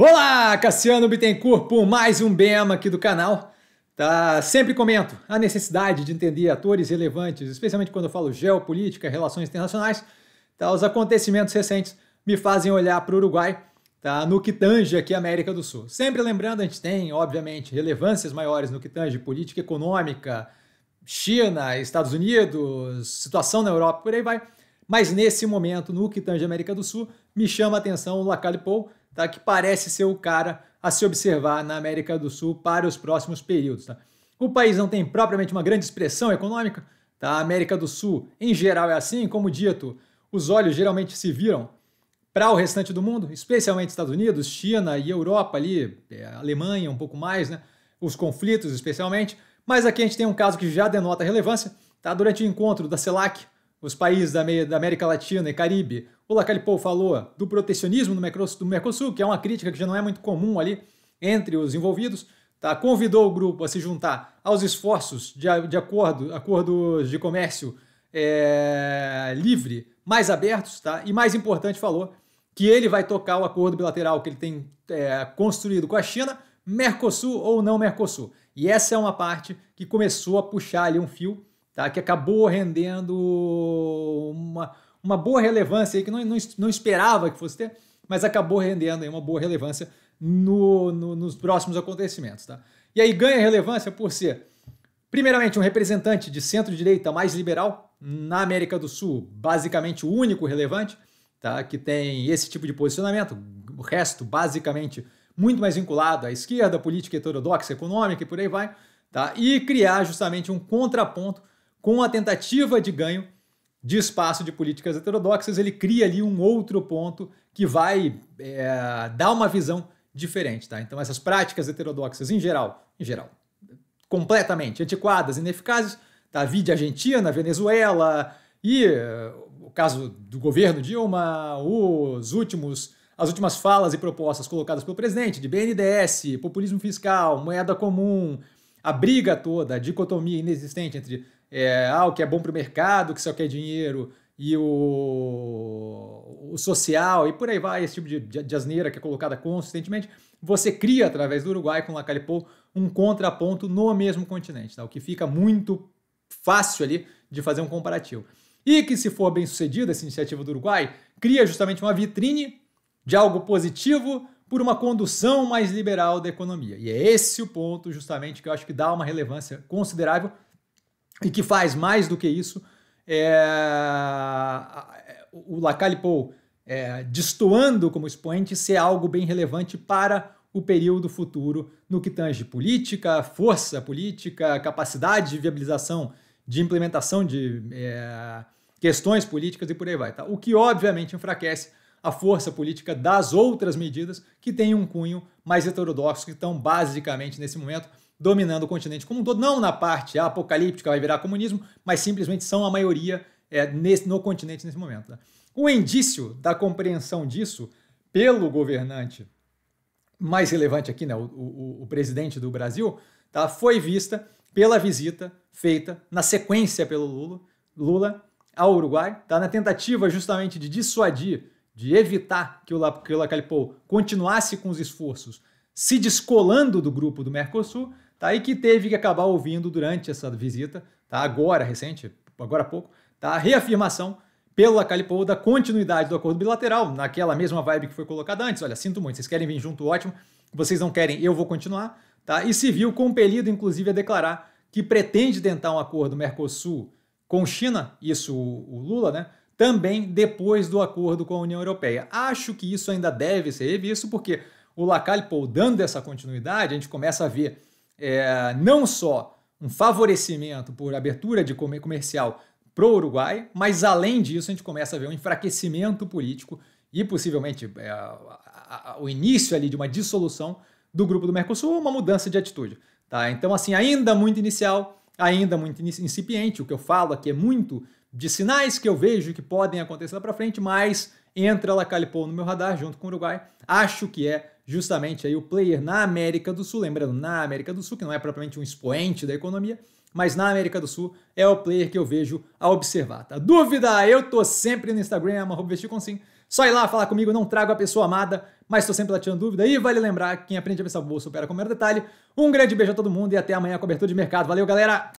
Olá, Cassiano Bittencourt por mais um bema aqui do canal. Tá, sempre comento a necessidade de entender atores relevantes, especialmente quando eu falo geopolítica, relações internacionais. Tá, os acontecimentos recentes me fazem olhar para o Uruguai, tá, no que tange aqui a América do Sul. Sempre lembrando, a gente tem, obviamente, relevâncias maiores no que tange política econômica, China, Estados Unidos, situação na Europa, por aí vai. Mas nesse momento, no que tange a América do Sul, me chama a atenção o Lacalipou, tá? que parece ser o cara a se observar na América do Sul para os próximos períodos. Tá? O país não tem propriamente uma grande expressão econômica, tá? a América do Sul em geral é assim, como dito, os olhos geralmente se viram para o restante do mundo, especialmente Estados Unidos, China e Europa ali, é, Alemanha um pouco mais, né? os conflitos especialmente, mas aqui a gente tem um caso que já denota relevância, tá? durante o encontro da CELAC, os países da América Latina e Caribe, o Lacalipou falou do protecionismo do Mercosul, que é uma crítica que já não é muito comum ali entre os envolvidos. Tá? Convidou o grupo a se juntar aos esforços de, de acordo, acordos de comércio é, livre mais abertos, tá? E mais importante, falou que ele vai tocar o acordo bilateral que ele tem é, construído com a China, Mercosul ou não Mercosul. E essa é uma parte que começou a puxar ali um fio, tá? Que acabou rendendo uma, uma boa relevância aí que não, não, não esperava que fosse ter, mas acabou rendendo aí uma boa relevância no, no, nos próximos acontecimentos. Tá? E aí ganha relevância por ser, primeiramente, um representante de centro-direita mais liberal na América do Sul, basicamente o único relevante, tá? que tem esse tipo de posicionamento, o resto, basicamente, muito mais vinculado à esquerda, política heterodoxa, econômica e por aí vai, tá? e criar justamente um contraponto com a tentativa de ganho de espaço de políticas heterodoxas, ele cria ali um outro ponto que vai é, dar uma visão diferente. Tá? Então, essas práticas heterodoxas, em geral, em geral, completamente antiquadas, ineficazes, tá? vide Argentina, Venezuela e eh, o caso do governo Dilma, os últimos as últimas falas e propostas colocadas pelo presidente de BNDS, populismo fiscal, moeda comum, a briga toda, a dicotomia inexistente entre é, ah, o que é bom para o mercado, que só quer dinheiro, e o, o, social, e por aí vai, esse tipo de, de, asneira que é colocada consistentemente, você cria, através do Uruguai, com Lacalipou, um contraponto no mesmo continente, tá? o que fica muito fácil ali de fazer um comparativo. E que, se for bem sucedida essa iniciativa do Uruguai, cria justamente uma vitrine de algo positivo por uma condução mais liberal da economia. E é esse o ponto, justamente, que eu acho que dá uma relevância considerável e que faz mais do que isso. É, é o Lacalle é, destoando como expoente ser algo bem relevante para o período futuro no que tange política, força política, capacidade de viabilização, de implementação de é, questões políticas e por aí vai. Tá? O que obviamente enfraquece a força política das outras medidas que têm um cunho mais heterodoxo, que estão basicamente nesse momento dominando o continente como um todo, não na parte apocalíptica, vai virar comunismo, mas simplesmente são a maioria é, nesse, no continente nesse momento. Né? O indício da compreensão disso pelo governante mais relevante aqui, né, o, o, o presidente do Brasil, tá, foi vista pela visita feita na sequência pelo Lula, Lula ao Uruguai, tá, na tentativa justamente de dissuadir, de evitar que o, La, que o Lacalipou continuasse com os esforços se descolando do grupo do Mercosul, Tá? E que teve que acabar ouvindo durante essa visita, tá? agora recente, agora há pouco, tá? a reafirmação pela Calipou da continuidade do acordo bilateral, naquela mesma vibe que foi colocada antes. Olha, sinto muito, vocês querem vir junto, ótimo. Vocês não querem, eu vou continuar. Tá? E se viu compelido, inclusive, a declarar que pretende tentar um acordo Mercosul com China, isso o Lula, né? Também depois do acordo com a União Europeia. Acho que isso ainda deve ser revisto, porque o Lacalho, dando essa continuidade, a gente começa a ver é, não só um favorecimento por abertura de comercial para o Uruguai, mas além disso a gente começa a ver um enfraquecimento político e possivelmente é, a, a, o início ali de uma dissolução do grupo do Mercosul, uma mudança de atitude. Tá? Então, assim, ainda muito inicial, ainda muito incipiente, o que eu falo aqui é muito de sinais que eu vejo que podem acontecer lá para frente, mas entra Lacalipou no meu radar junto com o Uruguai. Acho que é justamente aí o player na América do Sul, lembrando, na América do Sul, que não é propriamente um expoente da economia, mas na América do Sul é o player que eu vejo a observar. Tá? Dúvida? Eu tô sempre no Instagram, vestirconsim. Só ir lá falar comigo, não trago a pessoa amada, mas tô sempre lá tirando dúvida. E vale lembrar, quem aprende a pensar bolsa opera com o menor detalhe. Um grande beijo a todo mundo e até amanhã, cobertura de mercado. Valeu, galera!